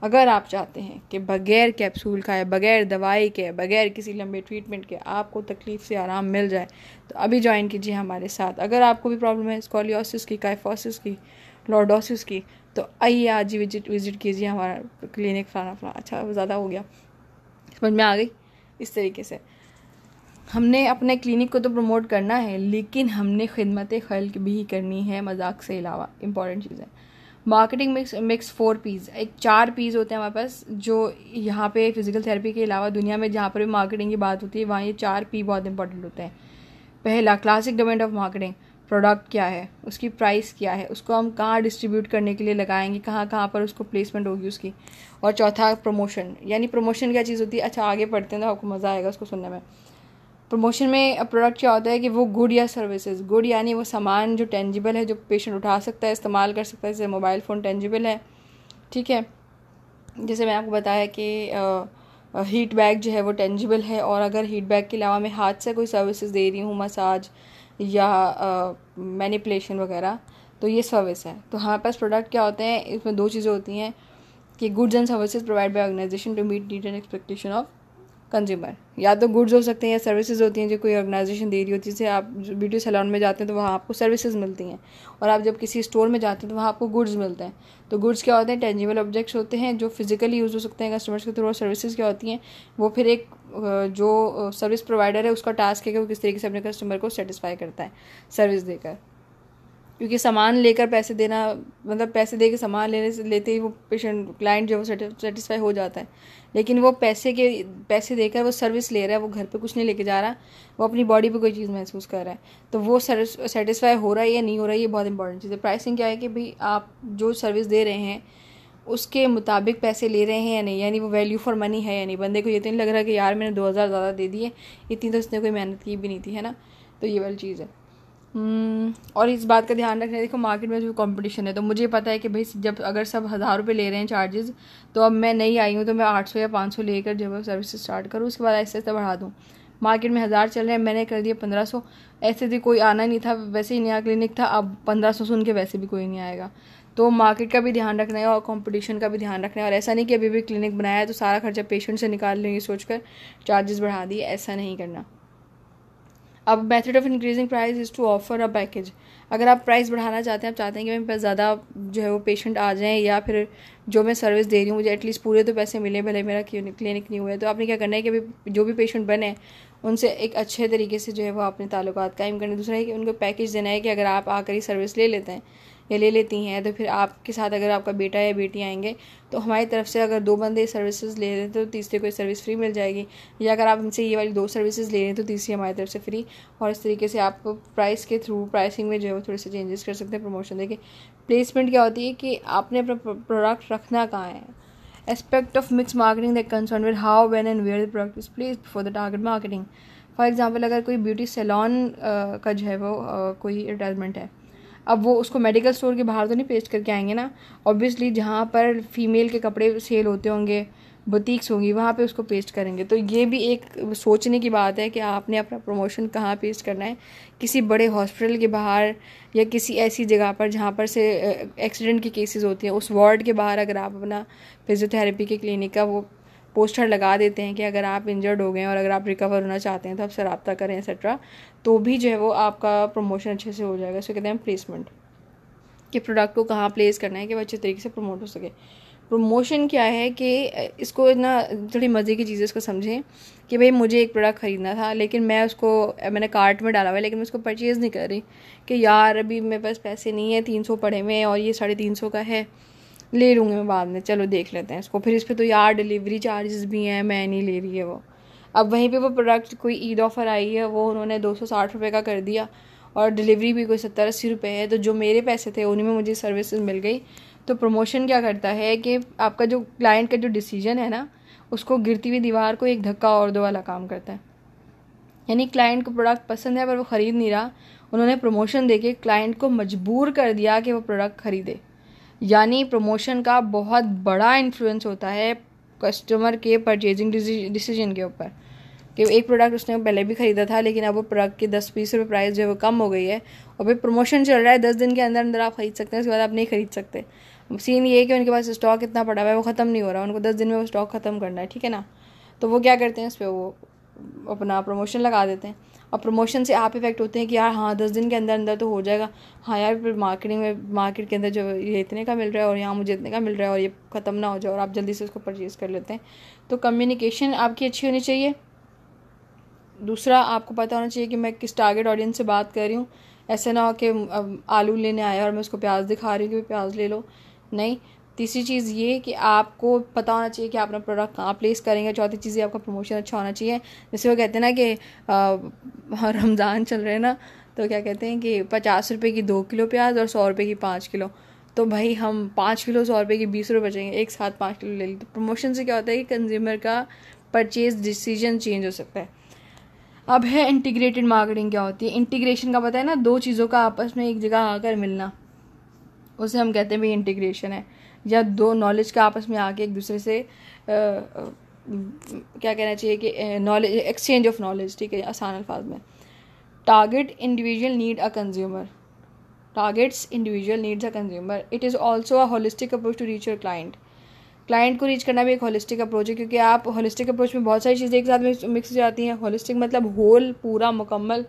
अगर आप चाहते हैं कि बगैर कैप्सूल खाए बगैर दवाई के बगैर किसी लंबे ट्रीटमेंट के आपको तकलीफ़ से आराम मिल जाए तो अभी ज्वाइन कीजिए हमारे साथ अगर आपको भी प्रॉब्लम है स्कॉलियोसिस की काइफोसिस की लॉर्डोसिस की तो आइए आज ही विजिट विजिट कीजिए हमारा क्लिनिक फलाना फलाना अच्छा ज़्यादा हो गया समझ में आ गई इस तरीके से हमने अपने क्लिनिक को तो प्रमोट करना है लेकिन हमने खिदमत खल्क भी करनी है मजाक से अलावा इम्पॉर्टेंट चीज़ें marketing mix mix four Ps एक चार पीज़ होते हैं हमारे पास जो यहाँ पे फिजिकल थेरेपी के अलावा दुनिया में जहाँ पर भी मार्केटिंग की बात होती है वहाँ ये चार पी बहुत इंपॉर्टेंट होते हैं पहला क्लासिक डोमेंट ऑफ मार्केटिंग प्रोडक्ट क्या है उसकी प्राइस क्या है उसको हम कहाँ डिस्ट्रीब्यूट करने के लिए लगाएंगे कहाँ कहाँ पर उसको प्लेसमेंट होगी उसकी और चौथा प्रमोशन यानी प्रमोशन क्या चीज़ होती है अच्छा आगे पढ़ते हैं तो आपको मज़ा आएगा उसको सुनने में प्रमोशन में प्रोडक्ट क्या होता है कि वो गुड या सर्विसेज गुड यानी वो सामान जो टेंजिबल है जो पेशेंट उठा सकता है इस्तेमाल कर सकता है जैसे मोबाइल फ़ोन टेंजिबल है ठीक है जैसे मैंने आपको बताया कि हीट बैग जो है वो टेंजिबल है और अगर हीट बैग के अलावा मैं हाथ से कोई सर्विसेज दे रही हूँ मसाज या मैनिपुलेशन वगैरह तो ये सर्विस है तो हमारे पास प्रोडक्ट क्या होते हैं इसमें दो चीज़ें होती हैं कि goods and services provide by organization to meet need and expectation of consumer या तो गुड्स हो सकते हैं या सर्विसेज होती हैं जो कोई ऑर्गेनाइजेशन दे रही होती है जैसे आप ब्यूटी सैलॉन में जाते हैं तो वहाँ आपको सर्विसेज मिलती हैं और आप जब किसी स्टोर में जाते हैं तो वहाँ आपको गुड्स मिलते हैं तो गुड्स क्या होते हैं टेंजिबल ऑब्जेक्ट्स होते हैं जो फिजिकली यूज़ हो सकते हैं कस्टमर्स के थ्रू और सर्विसेज क्या होती हैं वो फिर एक जो सर्विस प्रोवाइडर है उसका टास्क है कि वो किस तरीके से अपने कस्टमर को सेटिस्फाई करता है सर्विस देकर क्योंकि सामान लेकर पैसे देना मतलब पैसे दे के सामान लेने से लेते ही वो पेशेंट क्लाइंट जो है वो सेटिस्फाई हो जाता है लेकिन वो पैसे के पैसे देकर वो सर्विस ले रहा है वो घर पे कुछ नहीं लेके जा रहा वो अपनी बॉडी पे कोई चीज़ महसूस कर रहा है तो वो सेटिस्फाई हो रहा है या नहीं हो रहा है ये बहुत इंपॉर्टेंट चीज़ है प्राइसिंग क्या है कि भाई आप जो सर्विस दे रहे हैं उसके मुताबिक पैसे ले रहे हैं या नहीं यानी वो वैल्यू फॉर मनी है या नहीं बंदे को ये तो नहीं लग रहा कि यार मैंने दो हज़ार ज़्यादा दे दिए इतनी तो इसने कोई मेहनत की भी नहीं थी है ना तो ये वाली चीज़ है हम्म, और इस बात का ध्यान रखना देखो मार्केट में जो कंपटीशन है तो मुझे पता है कि भाई जब अगर सब हज़ार रुपये ले रहे हैं चार्जेस तो अब मैं नहीं आई हूँ तो मैं आठ सौ या पाँच सौ लेकर जब सर्विस स्टार्ट करूँ उसके बाद ऐसे ऐसे बढ़ा दूँ मार्केट में हज़ार चल रहे हैं मैंने कर दिया पंद्रह सौ ऐसे भी कोई आना नहीं था वैसे ही नया क्लिनिक था अब पंद्रह सौ सुन के वैसे भी कोई नहीं आएगा तो मार्केट का भी ध्यान रखना है और कंपटीशन का भी ध्यान रखना है और ऐसा नहीं कि अभी भी क्लिनिक बनाया है तो सारा खर्चा पेशेंट से निकाल लेंगे सोचकर चार्जेस बढ़ा दिए ऐसा नहीं करना अब method of increasing price is to offer a package अगर आप प्राइस बढ़ाना चाहते हैं आप चाहते हैं कि मेरे पास ज़्यादा जो है वो पेशेंट आ जाएं या फिर जो मैं सर्विस दे रही हूँ मुझे एटलीस्ट पूरे तो पैसे मिले भले मेरा क्लिनिक नहीं हुआ है तो आपने क्या करना है कि अभी जो भी पेशेंट बने उनसे एक अच्छे तरीके से जो है वो अपने ताल्लुक कायम करने दूसरा है कि उनको पैकेज देना है कि अगर आप आकर ही सर्विस ले लेते हैं या ले लेती हैं तो फिर आपके साथ अगर आपका बेटा या बेटी आएंगे तो हमारी तरफ से अगर दो बंदे सर्विसेज ले रहे हैं तो तीसरे को सर्विस फ्री मिल जाएगी या अगर आप हमसे ये वाली दो सर्विसेज ले रहे हैं तो तीसरी हमारी तरफ से फ्री और इस तरीके से आप प्राइस के थ्रू प्राइसिंग में जो है वो थोड़े से चेंजेस कर सकते हैं प्रमोशन देखिए प्लेसमेंट क्या होती है कि आपने अपना प्रोडक्ट रखना कहाँ है aspect of mix marketing that concern with how when and where the product is place for the target marketing for example अगर कोई ब्यूटी सैलॉन का जो है वो कोई एडवर्टाइजमेंट है अब वो उसको मेडिकल स्टोर के बाहर तो नहीं पेस्ट करके आएंगे ना ऑब्वियसली जहाँ पर फीमेल के कपड़े सेल होते होंगे बुटीक्स होंगी वहाँ पे उसको पेस्ट करेंगे तो ये भी एक सोचने की बात है कि आपने अपना प्रमोशन कहाँ पेस्ट करना है किसी बड़े हॉस्पिटल के बाहर या किसी ऐसी जगह पर जहाँ पर से एक्सीडेंट के केसेस होते हैं उस वार्ड के बाहर अगर आप अपना फिजियोथेरेपी के क्लिनिक का वो पोस्टर लगा देते हैं कि अगर आप इंजर्ड हो गए और अगर आप रिकवर होना चाहते हैं तो आपसे रबता करें एक्सेट्रा तो भी जो है वो आपका प्रमोशन अच्छे से हो जाएगा उसके कहते हैं प्लेसमेंट कि प्रोडक्ट को कहाँ प्लेस करना है कि वो अच्छे तरीके से प्रमोट हो सके प्रमोशन क्या है कि इसको ना थोड़ी मज़े की चीज़ें इसको समझें कि भाई मुझे एक प्रोडक्ट ख़रीदना था लेकिन मैं उसको मैंने कार्ट में डाला हुआ है लेकिन मैं उसको परचेज़ नहीं कर रही कि यार अभी मेरे पास पैसे नहीं है तीन सौ पड़े हुए हैं और ये साढ़े तीन सौ का है ले लूँगी मैं बाद में चलो देख लेते हैं इसको फिर इस पर तो यार डिलीवरी चार्जेस भी हैं मैं नहीं ले रही है वो अब वहीं पे वो प्रोडक्ट कोई ईद ऑफ़र आई है वो उन्होंने दो सौ साठ रुपये का कर दिया और डिलीवरी भी कोई सत्तर अस्सी रुपये है तो जो मेरे पैसे थे उन्हीं में मुझे सर्विसेज मिल गई तो प्रमोशन क्या करता है कि आपका जो क्लाइंट का जो डिसीजन है ना उसको गिरती हुई दीवार को एक धक्का और दो वाला काम करता है यानी क्लाइंट को प्रोडक्ट पसंद है पर वो ख़रीद नहीं रहा उन्होंने प्रमोशन देके क्लाइंट को मजबूर कर दिया कि वो प्रोडक्ट ख़रीदे यानी प्रमोशन का बहुत बड़ा इन्फ्लुएंस होता है कस्टमर के परचेजिंग डिसीजन के ऊपर कि एक प्रोडक्ट उसने पहले भी ख़रीदा था लेकिन अब वो प्रोडक्ट की दस बीस रुपये प्राइस जो है वो कम हो गई है और फिर प्रमोशन चल रहा है दस दिन के अंदर अंदर आप ख़रीद सकते हैं उसके बाद आप नहीं ख़रीद सकते सीन ये है कि उनके पास स्टॉक इतना पड़ा हुआ है वो ख़त्म नहीं हो रहा उनको दस दिन में वो स्टॉक ख़त्म करना है ठीक है ना तो वो क्या करते हैं उस पर वो अपना प्रमोशन लगा देते हैं और प्रमोशन से आप इफेक्ट होते हैं कि यार हाँ दस दिन के अंदर अंदर तो हो जाएगा हाँ यार फिर मार्केटिंग में मार्केट के अंदर जो ये इतने का मिल रहा है और यहाँ मुझे इतने का मिल रहा है और ये ख़त्म ना हो जाए और आप जल्दी से उसको परचेज़ कर लेते हैं तो कम्युनिकेशन आपकी अच्छी होनी चाहिए दूसरा आपको पता होना चाहिए कि मैं किस टारगेट ऑडियंस से बात कर रही हूँ ऐसे ना हो कि आलू लेने आया और मैं उसको प्याज दिखा रही हूँ कि प्याज ले लो नहीं तीसरी चीज़ ये कि आपको पता होना चाहिए कि आप अपना प्रोडक्ट कहाँ प्लेस करेंगे चौथी चीज़ ये आपका प्रमोशन अच्छा होना चाहिए जैसे वो कहते हैं ना कि रमज़ान चल रहे हैं ना तो क्या कहते हैं कि पचास रुपये की दो किलो प्याज और सौ रुपये की पाँच किलो तो भाई हम पाँच किलो सौ रुपये की बीस रुपये बचेंगे एक साथ पाँच किलो ले लें तो प्रमोशन से क्या होता है कि कंज्यूमर का परचेज डिसीजन चेंज हो सकता है अब है इंटीग्रेटेड मार्केटिंग क्या होती है इंटीग्रेशन का पता है ना दो चीज़ों का आपस में एक जगह आकर मिलना उसे हम कहते हैं भाई इंटीग्रेशन है या दो नॉलेज का आपस में आके एक दूसरे से आ, क्या कहना चाहिए कि नॉलेज एक्सचेंज ऑफ नॉलेज ठीक है आसान अल्फाज में target individual need a consumer targets individual needs a consumer it is also a holistic approach to reach your client client को रीच करना भी एक होलिस्टिक अप्रोच है क्योंकि आप होलिस्टिक अप्रोच में बहुत सारी चीज़ें एक साथ मिक्स जाती हैं होलिस्टिक मतलब होल पूरा मुकम्मल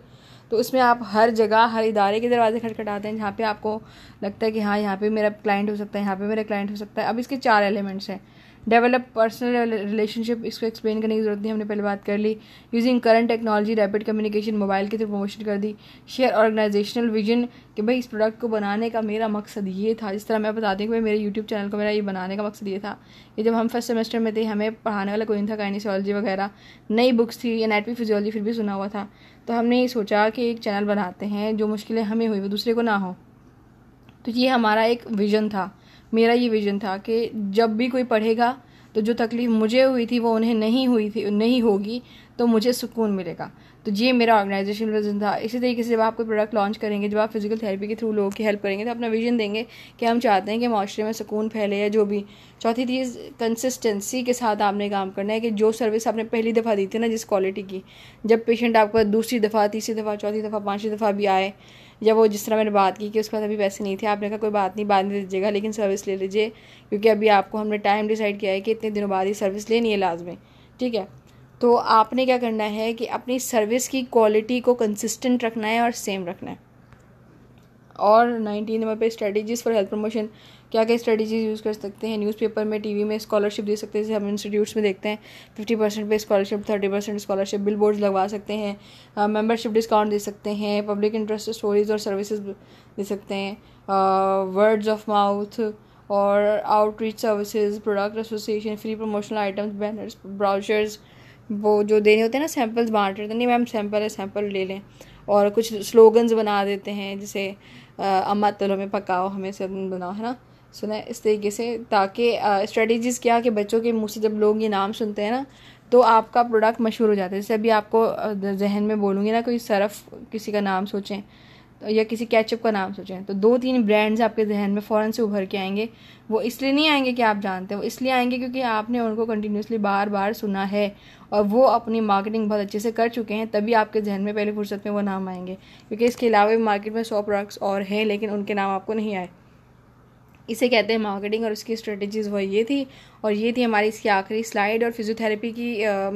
तो उसमें आप हर जगह हर इदारे के दरवाज़े खटखटाते हैं जहाँ पे आपको लगता है कि हाँ यहाँ पे मेरा क्लाइंट हो सकता है यहाँ पे मेरा क्लाइंट हो सकता है अब इसके चार एलिमेंट्स हैं डेवलप पर्सनल रिलेशनशिप इसको एक्सप्लेन करने की ज़रूरत नहीं हमने पहले बात कर ली using current technology rapid communication mobile के थ्रू प्रमोशन कर दी शेयर ऑर्गेनाइजेशनल विजन कि भाई इस प्रोडक्ट को बनाने का मेरा मकसद ये था जिस तरह मैं बताती हूँ कि भाई मेरे यूट्यूब चैनल को मेरा ये बनाने का मकसद ये था कि जब हम फर्स्ट सेमेस्टर में थे हमें पढ़ाने वाला कोई नहीं था काइनिसोलॉजी वगैरह नई बुक्स थी एनाटमी फिजियोलॉजी फिर भी सुना हुआ था तो हमने ये सोचा कि एक चैनल बनाते हैं जो मुश्किलें हमें हुई वो दूसरे को ना हो तो ये हमारा एक विज़न था मेरा ये विज़न था कि जब भी कोई पढ़ेगा तो जो तकलीफ़ मुझे हुई थी वो उन्हें नहीं हुई थी नहीं होगी तो मुझे सुकून मिलेगा तो ये मेरा ऑर्गेनाइजेशन विजन था इसी तरीके से जब आप कोई प्रोडक्ट लॉन्च करेंगे जब आप फिजिकल थेरेपी के थ्रू लोगों की हेल्प करेंगे तो अपना विजन देंगे कि हम चाहते हैं कि माशरे में सुकून फैले या जो भी चौथी चीज़ कंसिस्टेंसी के साथ आपने काम करना है कि जो सर्विस आपने पहली दफ़ा दी थी ना जिस क्वालिटी की जब पेशेंट आपका दूसरी दफ़ा तीसरी दफ़ा चौथी दफ़ा पाँचवीं दफ़ा भी आए या वो जिस तरह मैंने बात की कि उसके पास अभी पैसे नहीं थे आपने कहा कोई बात नहीं बाद में दीजिएगा लेकिन सर्विस ले लीजिए क्योंकि अभी आपको हमने टाइम डिसाइड किया है कि इतने दिनों बाद ही सर्विस लेनी है लाजमी ठीक है तो आपने क्या करना है कि अपनी सर्विस की क्वालिटी को कंसिस्टेंट रखना है और सेम रखना है और नाइनटीन नंबर पे स्ट्रेटजीज़ फॉर हेल्थ प्रमोशन क्या क्या स्ट्रेटजीज यूज़ कर सकते हैं न्यूज़पेपर में टीवी में स्कॉलरशिप दे सकते हैं जैसे हम इंस्टीट्यूट्स में देखते हैं फिफ्टी परसेंट पे scholarship thirty percent scholarship billboard लगवा सकते हैं मेम्बरशिप डिस्काउंट दे सकते हैं पब्लिक इंटरेस्ट स्टोरीज और सर्विसेज दे सकते हैं वर्ड्स ऑफ माउथ और outreach services product association free promotional items banners brochures वो जो देने होते हैं ना सैंपल्स बांट रहे होते नहीं मैम सैंपल है सैंपल ले लें और कुछ स्लोगन्स बना देते हैं जैसे अम्मा तलो में पकाओ हमें सदन बनाओ है ना सुना इस तरीके से ताकि स्ट्रेटजीज़ क्या कि बच्चों के मुँह से जब लोग ये नाम सुनते हैं ना तो आपका प्रोडक्ट मशहूर हो जाता है जैसे अभी आपको जहन में बोलूँगी ना कोई सरफ़ किसी का नाम सोचें या किसी कैचअप का नाम सोचें तो दो तीन ब्रांड्स आपके जहन में फ़ौरन से उभर के आएंगे वो इसलिए नहीं आएंगे कि आप जानते हैं वो इसलिए आएंगे क्योंकि आपने उनको कंटिन्यूसली बार बार सुना है और वो अपनी मार्केटिंग बहुत अच्छे से कर चुके हैं तभी आपके जहन में पहले फुर्सत में वो नाम आएंगे क्योंकि इसके अलावा मार्केट में सौ प्रोडक्ट्स और हैं लेकिन उनके नाम आपको नहीं आए इसे कहते हैं मार्केटिंग और उसकी स्ट्रेटजीज वो ये थी और ये थी हमारी इसकी आखिरी स्लाइड और फिजियोथेरेपी की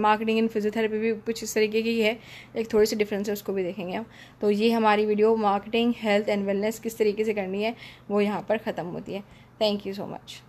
मार्केटिंग इन फिजियोथेरेपी भी कुछ इस तरीके की है एक थोड़ी सी डिफरेंस है उसको भी देखेंगे हम तो ये हमारी video marketing health and wellness किस तरीके से करनी है वो यहाँ पर ख़त्म होती है थैंक यू सो मच